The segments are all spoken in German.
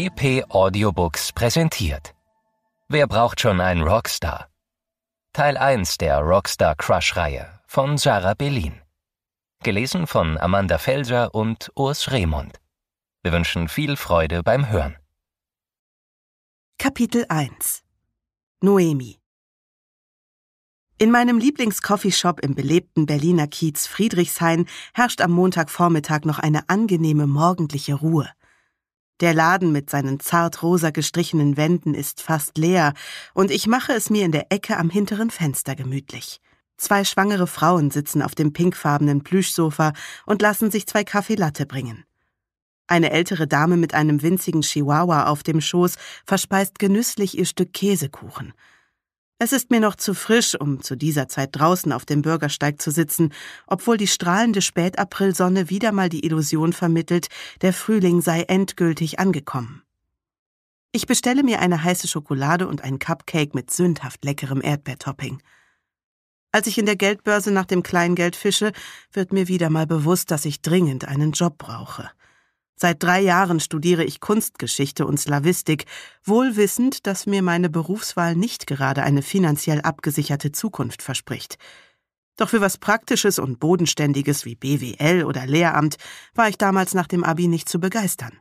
DP Audiobooks präsentiert. Wer braucht schon einen Rockstar? Teil 1 der Rockstar Crush Reihe von Sarah Berlin. Gelesen von Amanda Felser und Urs Remund. Wir wünschen viel Freude beim Hören. Kapitel 1 Noemi in meinem Lieblingscoffeeshop im belebten Berliner Kiez Friedrichshain herrscht am Montagvormittag noch eine angenehme morgendliche Ruhe. Der Laden mit seinen zart rosa gestrichenen Wänden ist fast leer, und ich mache es mir in der Ecke am hinteren Fenster gemütlich. Zwei schwangere Frauen sitzen auf dem pinkfarbenen Plüschsofa und lassen sich zwei Kaffeelatte bringen. Eine ältere Dame mit einem winzigen Chihuahua auf dem Schoß verspeist genüsslich ihr Stück Käsekuchen. Es ist mir noch zu frisch, um zu dieser Zeit draußen auf dem Bürgersteig zu sitzen, obwohl die strahlende Spätaprilsonne wieder mal die Illusion vermittelt, der Frühling sei endgültig angekommen. Ich bestelle mir eine heiße Schokolade und ein Cupcake mit sündhaft leckerem Erdbeertopping. Als ich in der Geldbörse nach dem Kleingeld fische, wird mir wieder mal bewusst, dass ich dringend einen Job brauche. Seit drei Jahren studiere ich Kunstgeschichte und Slavistik, wohl wissend, dass mir meine Berufswahl nicht gerade eine finanziell abgesicherte Zukunft verspricht. Doch für was Praktisches und Bodenständiges wie BWL oder Lehramt war ich damals nach dem Abi nicht zu begeistern.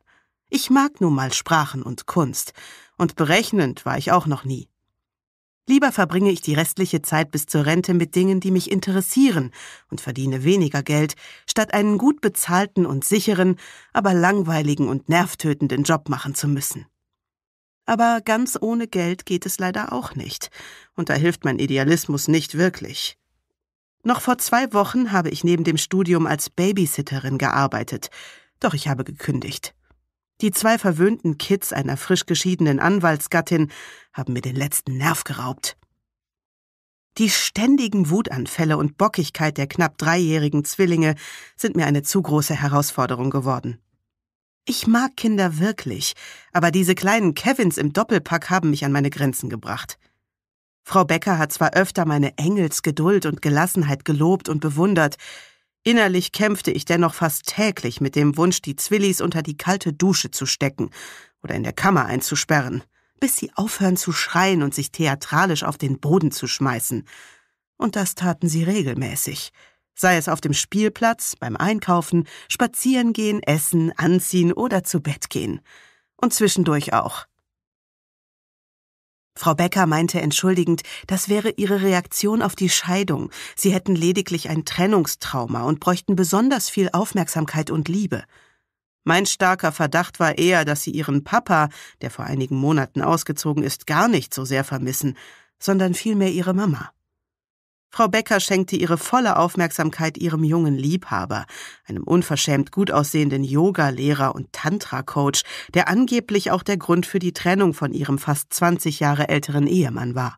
Ich mag nun mal Sprachen und Kunst, und berechnend war ich auch noch nie. Lieber verbringe ich die restliche Zeit bis zur Rente mit Dingen, die mich interessieren und verdiene weniger Geld, statt einen gut bezahlten und sicheren, aber langweiligen und nervtötenden Job machen zu müssen. Aber ganz ohne Geld geht es leider auch nicht, und da hilft mein Idealismus nicht wirklich. Noch vor zwei Wochen habe ich neben dem Studium als Babysitterin gearbeitet, doch ich habe gekündigt. Die zwei verwöhnten Kids einer frisch geschiedenen Anwaltsgattin haben mir den letzten Nerv geraubt. Die ständigen Wutanfälle und Bockigkeit der knapp dreijährigen Zwillinge sind mir eine zu große Herausforderung geworden. Ich mag Kinder wirklich, aber diese kleinen Kevins im Doppelpack haben mich an meine Grenzen gebracht. Frau Becker hat zwar öfter meine Engelsgeduld und Gelassenheit gelobt und bewundert, Innerlich kämpfte ich dennoch fast täglich mit dem Wunsch, die Zwillis unter die kalte Dusche zu stecken oder in der Kammer einzusperren, bis sie aufhören zu schreien und sich theatralisch auf den Boden zu schmeißen. Und das taten sie regelmäßig, sei es auf dem Spielplatz, beim Einkaufen, Spazierengehen, Essen, Anziehen oder zu Bett gehen. Und zwischendurch auch, Frau Becker meinte entschuldigend, das wäre ihre Reaktion auf die Scheidung. Sie hätten lediglich ein Trennungstrauma und bräuchten besonders viel Aufmerksamkeit und Liebe. Mein starker Verdacht war eher, dass sie ihren Papa, der vor einigen Monaten ausgezogen ist, gar nicht so sehr vermissen, sondern vielmehr ihre Mama. Frau Becker schenkte ihre volle Aufmerksamkeit ihrem jungen Liebhaber, einem unverschämt gut aussehenden Yoga-Lehrer und Tantra-Coach, der angeblich auch der Grund für die Trennung von ihrem fast 20 Jahre älteren Ehemann war.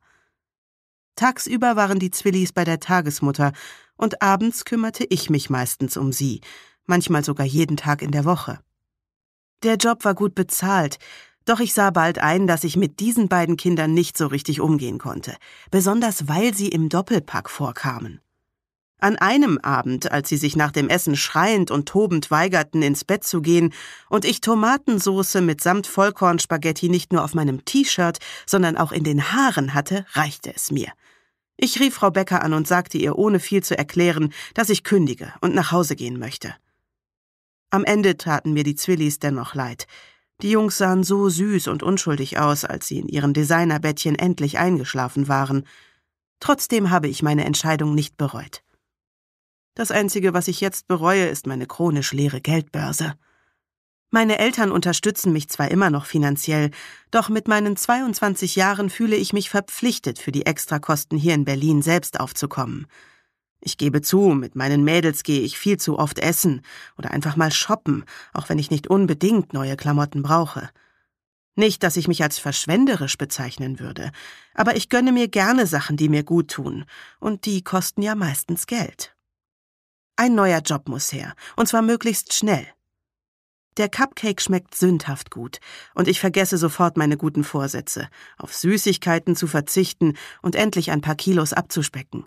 Tagsüber waren die Zwillis bei der Tagesmutter und abends kümmerte ich mich meistens um sie, manchmal sogar jeden Tag in der Woche. Der Job war gut bezahlt, doch ich sah bald ein, dass ich mit diesen beiden Kindern nicht so richtig umgehen konnte, besonders weil sie im Doppelpack vorkamen. An einem Abend, als sie sich nach dem Essen schreiend und tobend weigerten, ins Bett zu gehen, und ich Tomatensoße mitsamt Vollkornspaghetti nicht nur auf meinem T-Shirt, sondern auch in den Haaren hatte, reichte es mir. Ich rief Frau Becker an und sagte ihr, ohne viel zu erklären, dass ich kündige und nach Hause gehen möchte. Am Ende taten mir die Zwillis dennoch leid. Die Jungs sahen so süß und unschuldig aus, als sie in ihren Designerbettchen endlich eingeschlafen waren. Trotzdem habe ich meine Entscheidung nicht bereut. Das Einzige, was ich jetzt bereue, ist meine chronisch leere Geldbörse. Meine Eltern unterstützen mich zwar immer noch finanziell, doch mit meinen 22 Jahren fühle ich mich verpflichtet, für die Extrakosten hier in Berlin selbst aufzukommen. Ich gebe zu, mit meinen Mädels gehe ich viel zu oft essen oder einfach mal shoppen, auch wenn ich nicht unbedingt neue Klamotten brauche. Nicht, dass ich mich als verschwenderisch bezeichnen würde, aber ich gönne mir gerne Sachen, die mir gut tun, und die kosten ja meistens Geld. Ein neuer Job muss her, und zwar möglichst schnell. Der Cupcake schmeckt sündhaft gut, und ich vergesse sofort meine guten Vorsätze, auf Süßigkeiten zu verzichten und endlich ein paar Kilos abzuspecken.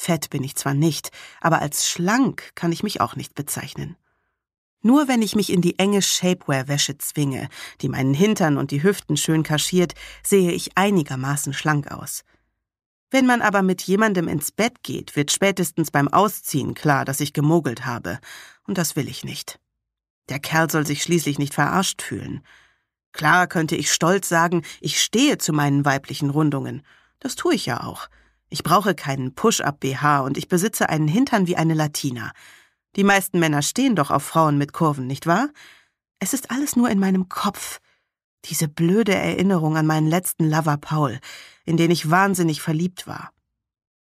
Fett bin ich zwar nicht, aber als schlank kann ich mich auch nicht bezeichnen. Nur wenn ich mich in die enge Shapewear-Wäsche zwinge, die meinen Hintern und die Hüften schön kaschiert, sehe ich einigermaßen schlank aus. Wenn man aber mit jemandem ins Bett geht, wird spätestens beim Ausziehen klar, dass ich gemogelt habe, und das will ich nicht. Der Kerl soll sich schließlich nicht verarscht fühlen. Klar könnte ich stolz sagen, ich stehe zu meinen weiblichen Rundungen. Das tue ich ja auch. Ich brauche keinen Push-up-BH und ich besitze einen Hintern wie eine Latina. Die meisten Männer stehen doch auf Frauen mit Kurven, nicht wahr? Es ist alles nur in meinem Kopf. Diese blöde Erinnerung an meinen letzten Lover Paul, in den ich wahnsinnig verliebt war.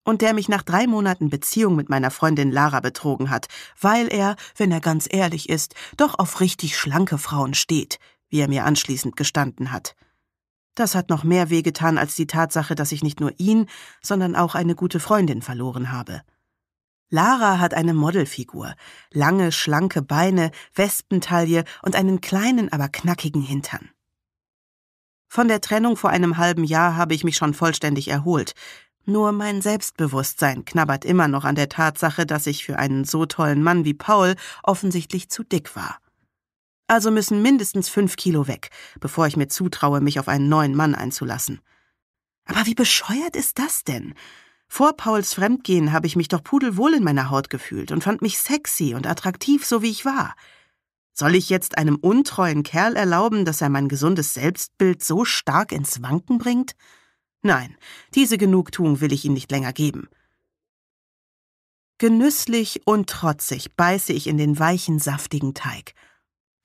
Und der mich nach drei Monaten Beziehung mit meiner Freundin Lara betrogen hat, weil er, wenn er ganz ehrlich ist, doch auf richtig schlanke Frauen steht, wie er mir anschließend gestanden hat. Das hat noch mehr wehgetan als die Tatsache, dass ich nicht nur ihn, sondern auch eine gute Freundin verloren habe. Lara hat eine Modelfigur, lange, schlanke Beine, Wespentaille und einen kleinen, aber knackigen Hintern. Von der Trennung vor einem halben Jahr habe ich mich schon vollständig erholt. Nur mein Selbstbewusstsein knabbert immer noch an der Tatsache, dass ich für einen so tollen Mann wie Paul offensichtlich zu dick war. Also müssen mindestens fünf Kilo weg, bevor ich mir zutraue, mich auf einen neuen Mann einzulassen. Aber wie bescheuert ist das denn? Vor Pauls Fremdgehen habe ich mich doch pudelwohl in meiner Haut gefühlt und fand mich sexy und attraktiv, so wie ich war. Soll ich jetzt einem untreuen Kerl erlauben, dass er mein gesundes Selbstbild so stark ins Wanken bringt? Nein, diese Genugtuung will ich ihm nicht länger geben. Genüsslich und trotzig beiße ich in den weichen, saftigen Teig.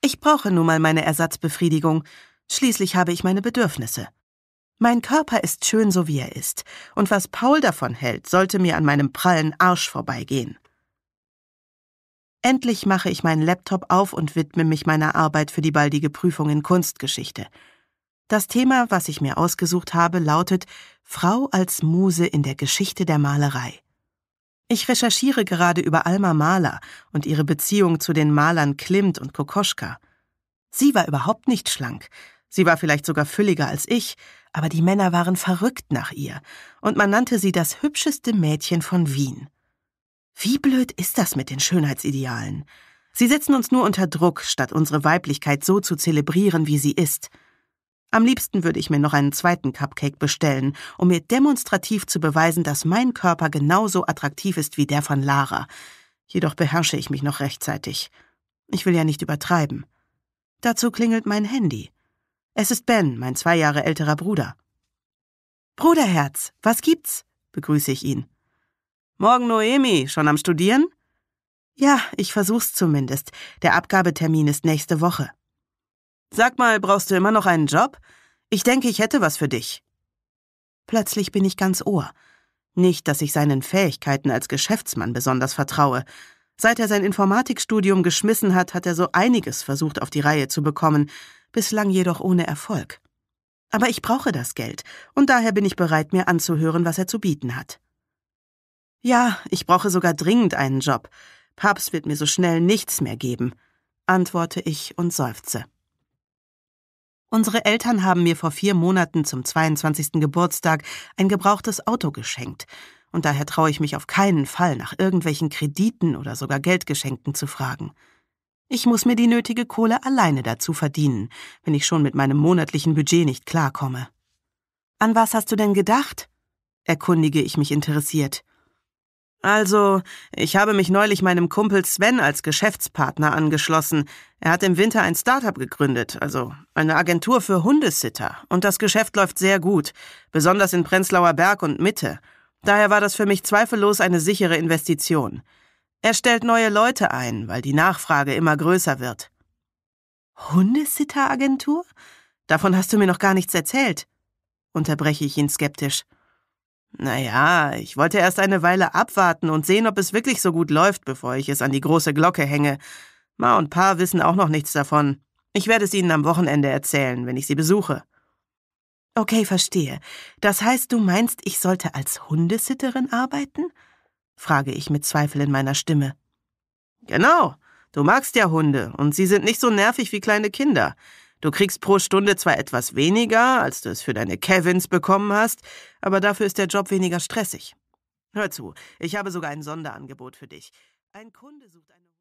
Ich brauche nun mal meine Ersatzbefriedigung, schließlich habe ich meine Bedürfnisse. Mein Körper ist schön so wie er ist, und was Paul davon hält, sollte mir an meinem prallen Arsch vorbeigehen. Endlich mache ich meinen Laptop auf und widme mich meiner Arbeit für die baldige Prüfung in Kunstgeschichte. Das Thema, was ich mir ausgesucht habe, lautet Frau als Muse in der Geschichte der Malerei. Ich recherchiere gerade über Alma Mahler und ihre Beziehung zu den Malern Klimt und Kokoschka. Sie war überhaupt nicht schlank. Sie war vielleicht sogar fülliger als ich, aber die Männer waren verrückt nach ihr und man nannte sie das hübscheste Mädchen von Wien. Wie blöd ist das mit den Schönheitsidealen? Sie setzen uns nur unter Druck, statt unsere Weiblichkeit so zu zelebrieren, wie sie ist. Am liebsten würde ich mir noch einen zweiten Cupcake bestellen, um mir demonstrativ zu beweisen, dass mein Körper genauso attraktiv ist wie der von Lara. Jedoch beherrsche ich mich noch rechtzeitig. Ich will ja nicht übertreiben. Dazu klingelt mein Handy. Es ist Ben, mein zwei Jahre älterer Bruder. Bruderherz, was gibt's? begrüße ich ihn. Morgen Noemi, schon am Studieren? Ja, ich versuch's zumindest. Der Abgabetermin ist nächste Woche. Sag mal, brauchst du immer noch einen Job? Ich denke, ich hätte was für dich. Plötzlich bin ich ganz Ohr. Nicht, dass ich seinen Fähigkeiten als Geschäftsmann besonders vertraue. Seit er sein Informatikstudium geschmissen hat, hat er so einiges versucht auf die Reihe zu bekommen, bislang jedoch ohne Erfolg. Aber ich brauche das Geld, und daher bin ich bereit, mir anzuhören, was er zu bieten hat. Ja, ich brauche sogar dringend einen Job. Papst wird mir so schnell nichts mehr geben, antworte ich und seufze. Unsere Eltern haben mir vor vier Monaten zum 22. Geburtstag ein gebrauchtes Auto geschenkt, und daher traue ich mich auf keinen Fall, nach irgendwelchen Krediten oder sogar Geldgeschenken zu fragen. Ich muss mir die nötige Kohle alleine dazu verdienen, wenn ich schon mit meinem monatlichen Budget nicht klarkomme. An was hast du denn gedacht? erkundige ich mich interessiert. Also, ich habe mich neulich meinem Kumpel Sven als Geschäftspartner angeschlossen. Er hat im Winter ein Startup gegründet, also eine Agentur für Hundesitter. Und das Geschäft läuft sehr gut, besonders in Prenzlauer Berg und Mitte. Daher war das für mich zweifellos eine sichere Investition. Er stellt neue Leute ein, weil die Nachfrage immer größer wird. Hundesitteragentur? Davon hast du mir noch gar nichts erzählt, unterbreche ich ihn skeptisch. Naja, ich wollte erst eine Weile abwarten und sehen, ob es wirklich so gut läuft, bevor ich es an die große Glocke hänge. Ma und Pa wissen auch noch nichts davon. Ich werde es ihnen am Wochenende erzählen, wenn ich sie besuche. Okay, verstehe. Das heißt, du meinst, ich sollte als Hundesitterin arbeiten? frage ich mit Zweifel in meiner Stimme. Genau. Du magst ja Hunde, und sie sind nicht so nervig wie kleine Kinder. Du kriegst pro Stunde zwar etwas weniger, als du es für deine Kevins bekommen hast, aber dafür ist der Job weniger stressig. Hör zu, ich habe sogar ein Sonderangebot für dich. Ein Kunde sucht eine.